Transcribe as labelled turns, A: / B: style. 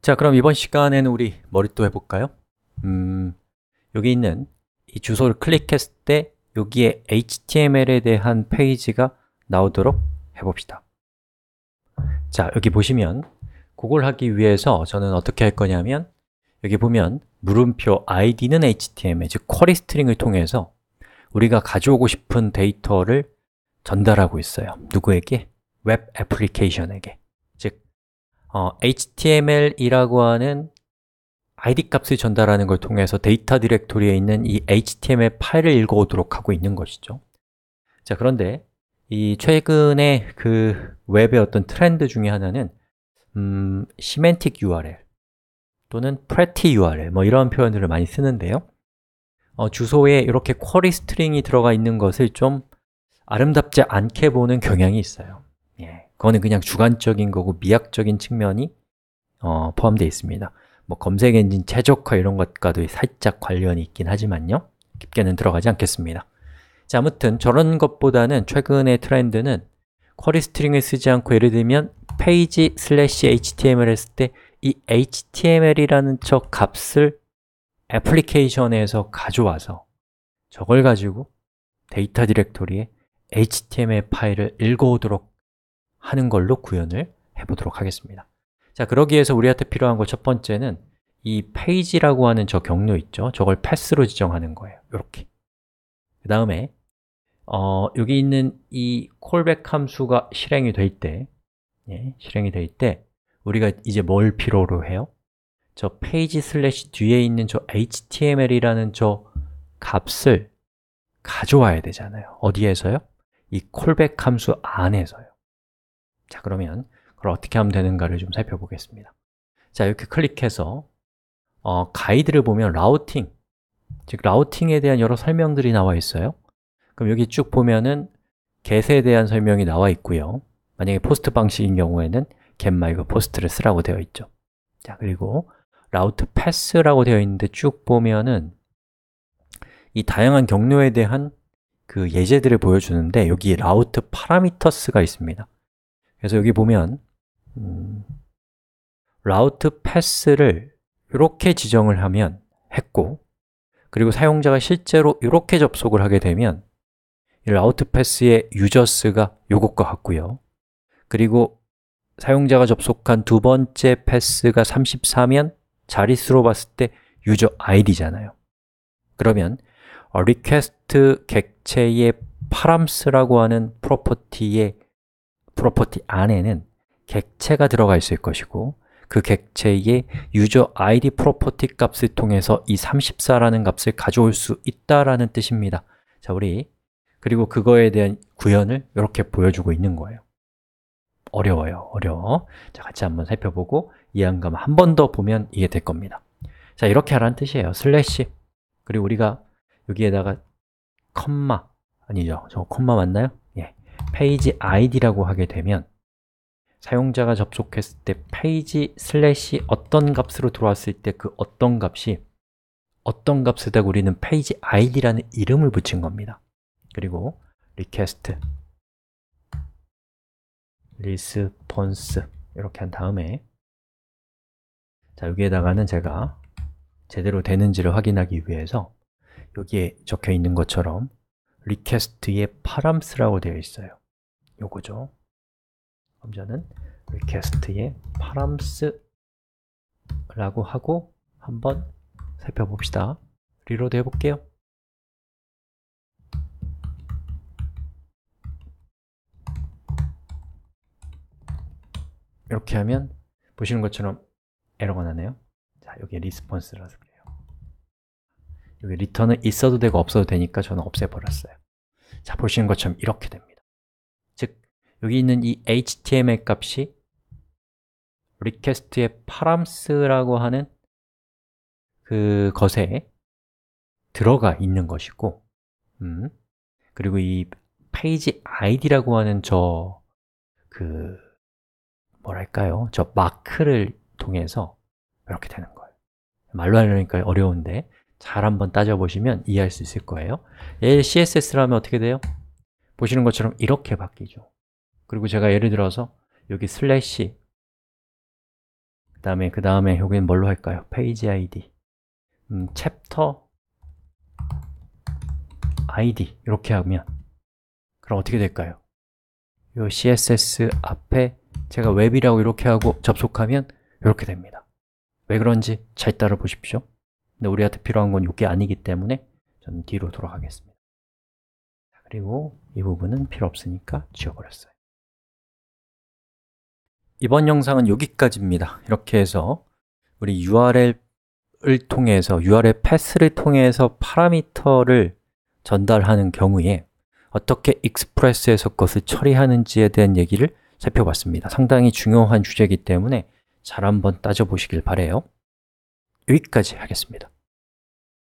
A: 자, 그럼 이번 시간에는 우리 머리 또 해볼까요? 음, 여기 있는 이 주소를 클릭했을 때 여기에 HTML에 대한 페이지가 나오도록 해봅시다. 자, 여기 보시면 그걸 하기 위해서 저는 어떻게 할 거냐면 여기 보면 물음표 id는 HTML, 즉 쿼리 스트링을 통해서 우리가 가져오고 싶은 데이터를 전달하고 있어요 누구에게? 웹 애플리케이션에게 어, HTML이라고 하는 id 값을 전달하는 걸 통해서 데이터 디렉토리에 있는 이 HTML 파일을 읽어오도록 하고 있는 것이죠 자 그런데 이 최근에 그 웹의 어떤 트렌드 중에 하나는 음, 시멘틱 URL 또는 프레티 URL 뭐 이런 표현들을 많이 쓰는데요 어, 주소에 이렇게 쿼리 스트링이 들어가 있는 것을 좀 아름답지 않게 보는 경향이 있어요 예. 그거는 그냥 주관적인 거고 미학적인 측면이 어, 포함되어 있습니다. 뭐 검색 엔진 최적화 이런 것과도 살짝 관련이 있긴 하지만요. 깊게는 들어가지 않겠습니다. 자, 아무튼 저런 것보다는 최근의 트렌드는 쿼리 스트링을 쓰지 않고 예를 들면 페이지 슬래시 html 했을 때 이 html이라는 저 값을 애플리케이션에서 가져와서 저걸 가지고 데이터 디렉토리에 HTML 파일을 읽어오도록 하는 걸로 구현을 해보도록 하겠습니다 자, 그러기 위해서 우리한테 필요한 것 첫 번째는 이 페이지라고 하는 저 경로 있죠? 저걸 패스로 지정하는 거예요 이렇게 그 다음에 어, 여기 있는 이 callback 함수가 실행이 될때 예, 실행이 될 때 우리가 이제 뭘 필요로 해요? 저 페이지 슬래시 뒤에 있는 저 html이라는 저 값을 가져와야 되잖아요 어디에서요? 이 callback 함수 안에서요 자, 그러면 그걸 어떻게 하면 되는가를 좀 살펴보겠습니다. 자, 이렇게 클릭해서 어, 가이드를 보면 라우팅, 즉 라우팅에 대한 여러 설명들이 나와 있어요. 그럼 여기 쭉 보면은 get에 대한 설명이 나와 있고요. 만약에 포스트 방식인 경우에는 get 말고 그 p o s 를 쓰라고 되어 있죠. 자, 그리고 라우트 패스라고 되어 있는데 쭉 보면은 이 다양한 경로에 대한 그 예제들을 보여주는데 여기 라우트 파라미터스가 있습니다. 그래서 여기 보면 음, 라우트 패스를 이렇게 지정을 하면 했고 그리고 사용자가 실제로 이렇게 접속을 하게 되면 이 라우트 패스의 유저스가 이것과 같고요 그리고 사용자가 접속한 두 번째 패스가 34면 자릿수로 봤을 때 유저 아이디잖아요 그러면 request 객체의 p a r a m s 라고 하는 프로퍼티의 프로퍼티 안에는 객체가 들어가 있을 것이고 그 객체의 유저 ID 프로퍼티 값을 통해서 이 34라는 값을 가져올 수 있다라는 뜻입니다. 자, 우리 그리고 그거에 대한 구현을 이렇게 보여주고 있는 거예요. 어려워요, 어려워. 자, 같이 한번 살펴보고 이해감한번 더 보면 이해될 겁니다. 자, 이렇게 하라는 뜻이에요. 슬래시 그리고 우리가 여기에다가 컴마 아니죠? 저 콤마 맞나요? 페이지 id라고 하게 되면 사용자가 접속했을 때 페이지 슬래시 어떤 값으로 들어왔을 때 그 어떤 값이 어떤 값에다 우리는 페이지 id라는 이름을 붙인 겁니다. 그리고 request, response 이렇게 한 다음에 자 여기에다가는 제가 제대로 되는지를 확인하기 위해서 여기에 적혀 있는 것처럼 request의 파람스라고 되어 있어요. 요거죠. 그럼 저는 request의 파람스라고 하고 한번 살펴봅시다. 리로드 해볼게요. 이렇게 하면 보시는 것처럼 에러가 나네요. 자, 여기에 리스폰스라서 여기 return은 있어도 되고 없어도 되니까 저는 없애버렸어요 자, 보시는 것처럼 이렇게 됩니다 즉, 여기 있는 이 html 값이 request의 params라고 하는 그 것에 들어가 있는 것이고 음, 그리고 이 페이지 id라고 하는 저 그 뭐랄까요? 저 마크를 통해서 이렇게 되는 거예요 말로 하려니까 어려운데 잘 한번 따져보시면 이해할 수 있을 거예요 얘 c s s 라면 어떻게 돼요? 보시는 것처럼 이렇게 바뀌죠 그리고 제가 예를 들어서 여기 슬래시 그 다음에 그 다음에 여기는 뭘로 할까요? 페이지 아이디 음, 챕터 아이디 이렇게 하면 그럼 어떻게 될까요? 요 CSS 앞에 제가 웹이라고 이렇게 하고 접속하면 이렇게 됩니다 왜 그런지 잘 따라 보십시오 근데 우리한테 필요한 건 이게 아니기 때문에 저는 뒤로 돌아가겠습니다. 그리고 이 부분은 필요 없으니까 지워버렸어요. 이번 영상은 여기까지입니다. 이렇게 해서 우리 URL을 통해서 URL 패스를 통해서 파라미터를 전달하는 경우에 어떻게 익스프레스에서 것을 처리하는지에 대한 얘기를 살펴봤습니다. 상당히 중요한 주제이기 때문에 잘 한번 따져보시길 바래요. 여기까지 하겠습니다.